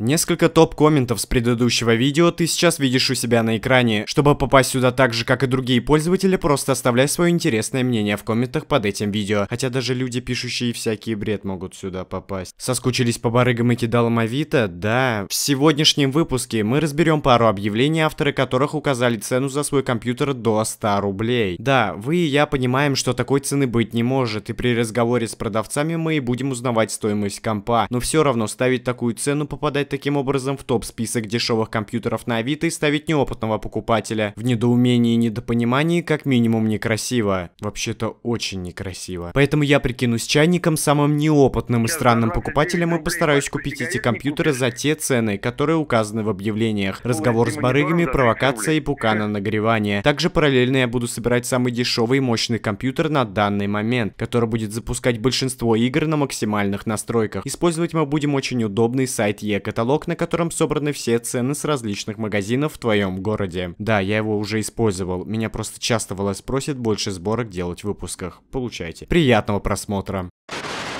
Несколько топ-комментов с предыдущего видео ты сейчас видишь у себя на экране. Чтобы попасть сюда так же, как и другие пользователи, просто оставляй свое интересное мнение в комментах под этим видео. Хотя даже люди, пишущие всякий бред, могут сюда попасть. Соскучились по барыгам и кидалам Авито? Да. В сегодняшнем выпуске мы разберем пару объявлений, авторы которых указали цену за свой компьютер до 100 рублей. Да, вы и я понимаем, что такой цены быть не может, и при разговоре с продавцами мы и будем узнавать стоимость компа. Но все равно ставить такую цену попадает попадает таким образом в топ-список дешевых компьютеров на Авито и ставить неопытного покупателя в недоумении и недопонимании как минимум некрасиво. Вообще-то очень некрасиво. Поэтому я прикинусь чайником самым неопытным и странным покупателем и постараюсь купить эти компьютеры за те цены, которые указаны в объявлениях. Разговор с барыгами, провокация и пукана нагревания. Также параллельно я буду собирать самый дешевый и мощный компьютер на данный момент, который будет запускать большинство игр на максимальных настройках. Использовать мы будем очень удобный сайт Ека каталог, на котором собраны все цены с различных магазинов в твоем городе. Да, я его уже использовал. Меня просто часто Влас просит больше сборок делать в выпусках. Получайте. Приятного просмотра.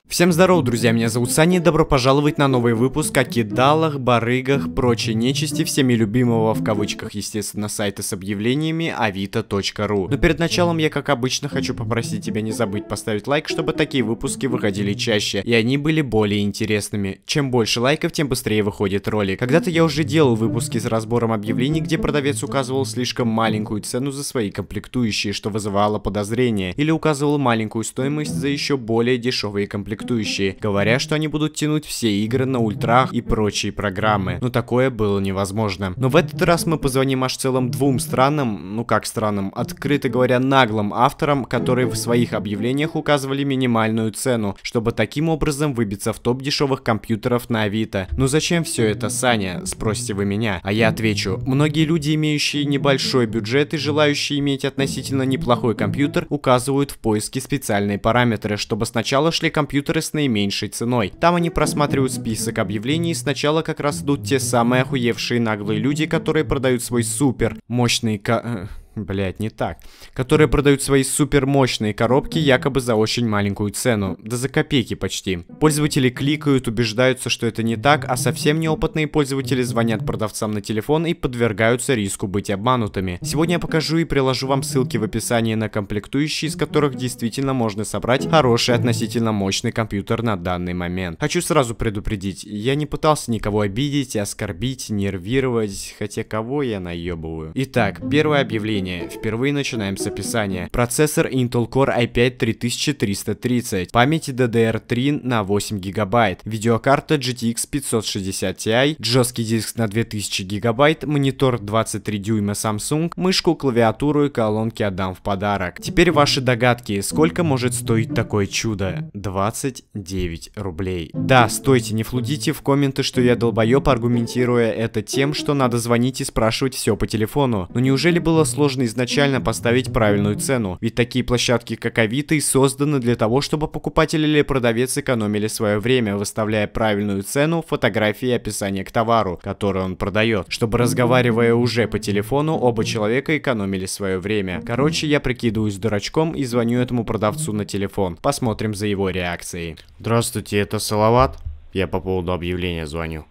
Всем здорово, друзья, меня зовут Саня и добро пожаловать на новый выпуск о кидалах, барыгах, прочей нечисти, всеми любимого в кавычках, естественно, сайта с объявлениями avito.ru. Но перед началом я, как обычно, хочу попросить тебя не забыть поставить лайк, чтобы такие выпуски выходили чаще, и они были более интересными. Чем больше лайков, тем быстрее выходит ролик. Когда-то я уже делал выпуски с разбором объявлений, где продавец указывал слишком маленькую цену за свои комплектующие, что вызывало подозрения, или указывал маленькую стоимость за еще более дешевые комплектующие комплектующие, говоря, что они будут тянуть все игры на ультрах и прочие программы. Но такое было невозможно. Но в этот раз мы позвоним аж целым двум странным, ну как странным, открыто говоря, наглым авторам, которые в своих объявлениях указывали минимальную цену, чтобы таким образом выбиться в топ дешевых компьютеров на Авито. Ну зачем все это, Саня? Спросите вы меня. А я отвечу. Многие люди, имеющие небольшой бюджет и желающие иметь относительно неплохой компьютер, указывают в поиске специальные параметры, чтобы сначала шли компьютеры компьютеры с наименьшей ценой. Там они просматривают список объявлений и сначала как раз идут те самые охуевшие наглые люди, которые продают свой супер мощный ка... Э, Блять, не так. Которые продают свои супермощные коробки якобы за очень маленькую цену. Да за копейки почти. Пользователи кликают, убеждаются, что это не так, а совсем неопытные пользователи звонят продавцам на телефон и подвергаются риску быть обманутыми. Сегодня я покажу и приложу вам ссылки в описании на комплектующие, из которых действительно можно собрать хороший относительно мощный компьютер на данный момент. Хочу сразу предупредить, я не пытался никого обидеть, оскорбить, нервировать, хотя кого я наебываю. Итак, первое объявление менее, впервые начинаем с описания. Процессор Intel Core i5-3330, памяти DDR3 на 8 гигабайт, видеокарта GTX 560 Ti, жесткий диск на 2000 гигабайт, монитор 23 дюйма Samsung, мышку, клавиатуру и колонки отдам в подарок. Теперь ваши догадки, сколько может стоить такое чудо? 29 рублей. Да, стойте, не флудите в комменты, что я долбоеб, аргументируя это тем, что надо звонить и спрашивать все по телефону. Но неужели было сложно нужно изначально поставить правильную цену, ведь такие площадки, как Авито, и созданы для того, чтобы покупатель или продавец экономили свое время, выставляя правильную цену, фотографии и описание к товару, который он продает, чтобы разговаривая уже по телефону, оба человека экономили свое время. Короче, я прикидываюсь дурачком и звоню этому продавцу на телефон. Посмотрим за его реакцией. Здравствуйте, это Салават. Я по поводу объявления звоню.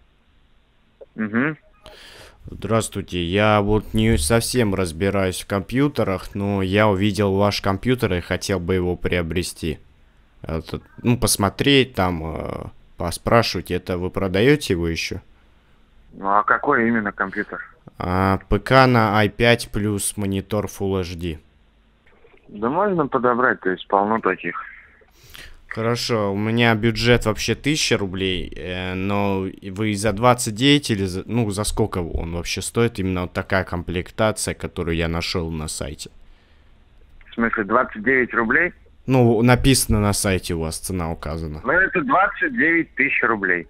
Угу. Здравствуйте, я вот не совсем разбираюсь в компьютерах, но я увидел ваш компьютер и хотел бы его приобрести. Это, ну, посмотреть там, э, поспрашивать, это вы продаете его еще? Ну, а какой именно компьютер? А, ПК на i5 плюс монитор Full HD. Да можно подобрать, то есть полно таких. Хорошо, у меня бюджет вообще 1000 рублей, э, но вы за 29 или за, ну за сколько он вообще стоит? Именно вот такая комплектация, которую я нашел на сайте. В смысле 29 рублей? Ну, написано на сайте у вас, цена указана. Ну, это 29 тысяч рублей.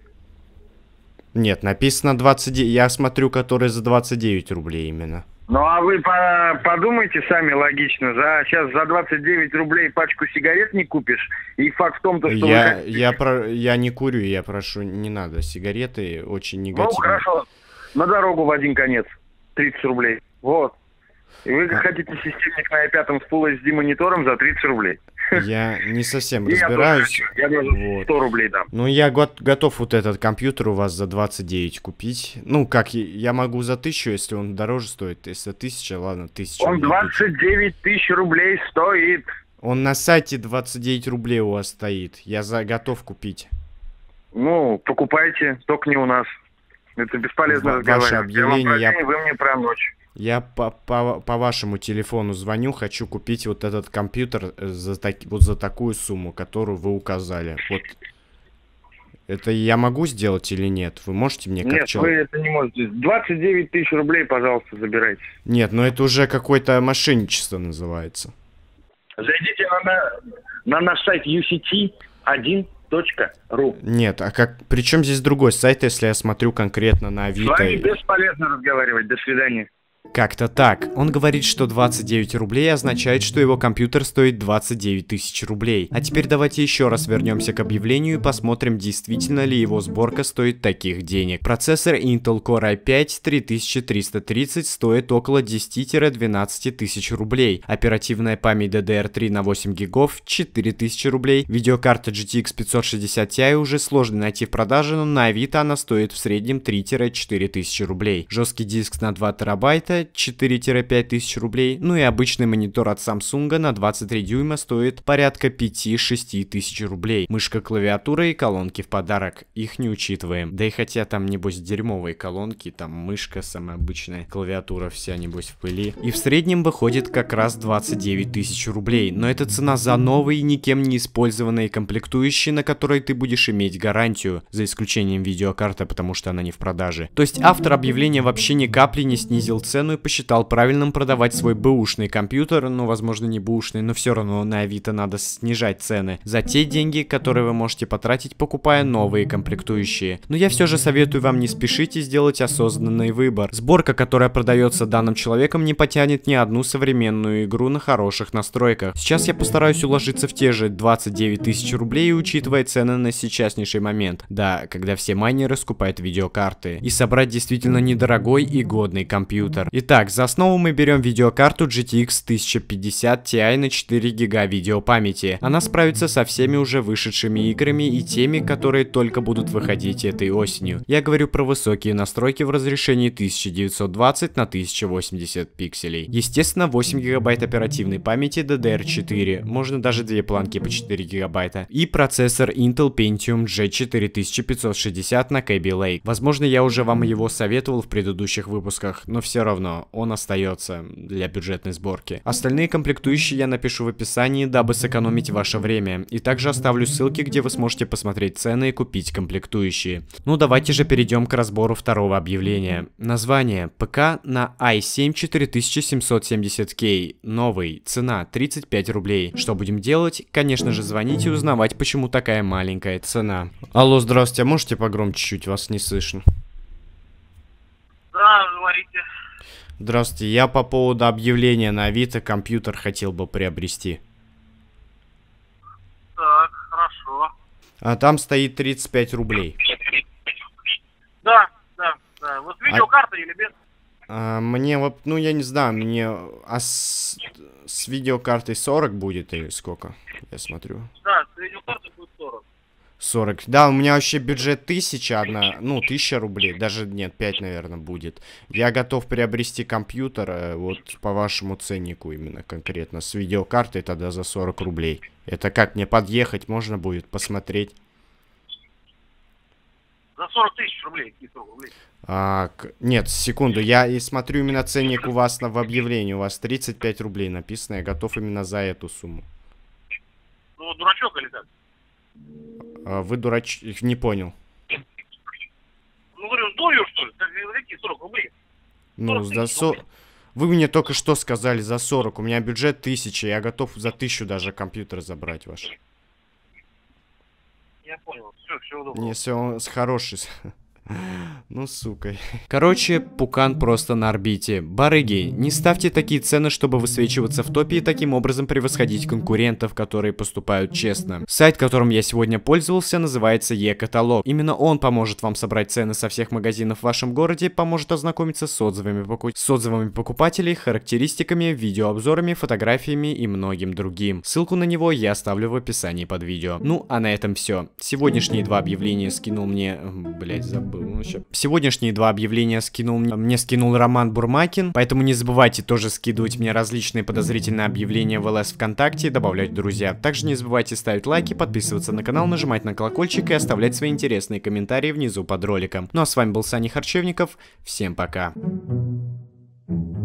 Нет, написано 29, я смотрю, который за 29 рублей именно. Ну а вы по подумайте сами логично. За сейчас за 29 рублей пачку сигарет не купишь. И факт в том, то, что я, вы я, про... я не курю, я прошу, не надо. Сигареты очень негативно. Ну хорошо. На дорогу в один конец. 30 рублей. Вот вы а. хотите системник на пятом 5 с Full HD монитором за 30 рублей. Я не совсем разбираюсь. Я даже, вот. 100 рублей дам. Ну, я гот готов вот этот компьютер у вас за 29 купить. Ну, как, я могу за 1000, если он дороже стоит. Если 1000, ладно, 1000. Он 29 тысяч рублей стоит. Он на сайте 29 рублей у вас стоит. Я за готов купить. Ну, покупайте, только не у нас. Это бесполезно Ва- разговаривать. объявление я... Вы мне про ночь. Я по, по, по вашему телефону звоню, хочу купить вот этот компьютер э, за, таки вот за такую сумму, которую вы указали. Вот это я могу сделать или нет? Вы можете мне как нет, человек? Нет, вы это не можете. 29 тысяч рублей, пожалуйста, забирайте. Нет, но это уже какое-то мошенничество называется. Зайдите на, на наш сайт UCT1 Ру. Нет, а как? Причем здесь другой сайт, если я смотрю конкретно на Авито? С вами бесполезно разговаривать. До свидания. Как-то так. Он говорит, что 29 рублей означает, что его компьютер стоит 29 тысяч рублей. А теперь давайте еще раз вернемся к объявлению и посмотрим, действительно ли его сборка стоит таких денег. Процессор Intel Core i5 3330 стоит около 10-12 тысяч рублей. Оперативная память DDR3 на 8 гигов 4000 рублей. Видеокарта GTX 560 Ti уже сложно найти в продаже, но на Авито она стоит в среднем 3-4 тысячи рублей. Жесткий диск на 2 терабайта это 4-5 тысяч рублей, ну и обычный монитор от Samsung на 23 дюйма стоит порядка 5-6 тысяч рублей. Мышка, клавиатура и колонки в подарок, их не учитываем. Да и хотя там небось дерьмовые колонки, там мышка самая обычная, клавиатура вся небось в пыли. И в среднем выходит как раз 29 тысяч рублей, но это цена за новые, никем не использованные комплектующие, на которые ты будешь иметь гарантию, за исключением видеокарты, потому что она не в продаже. То есть автор объявления вообще ни капли не снизил цену и посчитал правильным продавать свой бэушный компьютер, ну, возможно, не бэушный, но все равно на Авито надо снижать цены, за те деньги, которые вы можете потратить, покупая новые комплектующие. Но я все же советую вам не спешить и сделать осознанный выбор. Сборка, которая продается данным человеком, не потянет ни одну современную игру на хороших настройках. Сейчас я постараюсь уложиться в те же 29 тысяч рублей, учитывая цены на сейчаснейший момент. Да, когда все майнеры скупают видеокарты. И собрать действительно недорогой и годный компьютер. Итак, Итак, за основу мы берем видеокарту GTX 1050 Ti на 4 гига видеопамяти. Она справится со всеми уже вышедшими играми и теми, которые только будут выходить этой осенью. Я говорю про высокие настройки в разрешении 1920 на 1080 пикселей. Естественно, 8 гигабайт оперативной памяти DDR4, можно даже две планки по 4 гигабайта. И процессор Intel Pentium G4560 на Kaby Lake. Возможно, я уже вам его советовал в предыдущих выпусках, но все равно равно, он остается для бюджетной сборки. Остальные комплектующие я напишу в описании, дабы сэкономить ваше время. И также оставлю ссылки, где вы сможете посмотреть цены и купить комплектующие. Ну давайте же перейдем к разбору второго объявления. Название. ПК на i7 4770K. Новый. Цена 35 рублей. Что будем делать? Конечно же звонить и узнавать, почему такая маленькая цена. Алло, здравствуйте, а можете погромче чуть-чуть, вас не слышно. Да, говорите. Здравствуйте, я по поводу объявления на Авито компьютер хотел бы приобрести. Так, хорошо. А там стоит 35 рублей. Да, да, да. Вот а видеокарта а... или без? А, мне вот, ну я не знаю, мне... А с, с видеокартой 40 будет или сколько? Я смотрю. Да, с видеокартой 40. Да, у меня вообще бюджет 1000, одна, ну, 1000 рублей. Даже, нет, 5, наверное, будет. Я готов приобрести компьютер э, вот по вашему ценнику именно конкретно. С видеокартой тогда за 40 рублей. Это как, мне подъехать можно будет посмотреть? За 40 тысяч рублей, рублей. А, нет, секунду, я и смотрю именно ценник у вас на, в объявлении. У вас 35 рублей написано, я готов именно за эту сумму. Ну, дурачок или так? А, вы дурач... Не понял. Ну, говорю, сдурю, что ли? Какие 40 рублей? Ну, за 40... Вы мне только что сказали за 40. У меня бюджет 1000. Я готов за 1000 даже компьютер забрать ваш. Я понял. Все, всего доброго. Не, все, он хороший. Ну, сука. Короче, пукан просто на орбите. Барыги, не ставьте такие цены, чтобы высвечиваться в топе и таким образом превосходить конкурентов, которые поступают честно. Сайт, которым я сегодня пользовался, называется Е-каталог. Именно он поможет вам собрать цены со всех магазинов в вашем городе, поможет ознакомиться с отзывами, поку... с отзывами покупателей, характеристиками, видеообзорами, фотографиями и многим другим. Ссылку на него я оставлю в описании под видео. Ну, а на этом все. Сегодняшние два объявления скинул мне... Блять, забыл забыл. Ну, сейчас. Сегодняшние два объявления скинул мне, мне скинул Роман Бурмакин, поэтому не забывайте тоже скидывать мне различные подозрительные объявления в ЛС ВКонтакте и добавлять друзья. Также не забывайте ставить лайки, подписываться на канал, нажимать на колокольчик и оставлять свои интересные комментарии внизу под роликом. Ну а с вами был Саня Харчевников, всем пока. Thank you.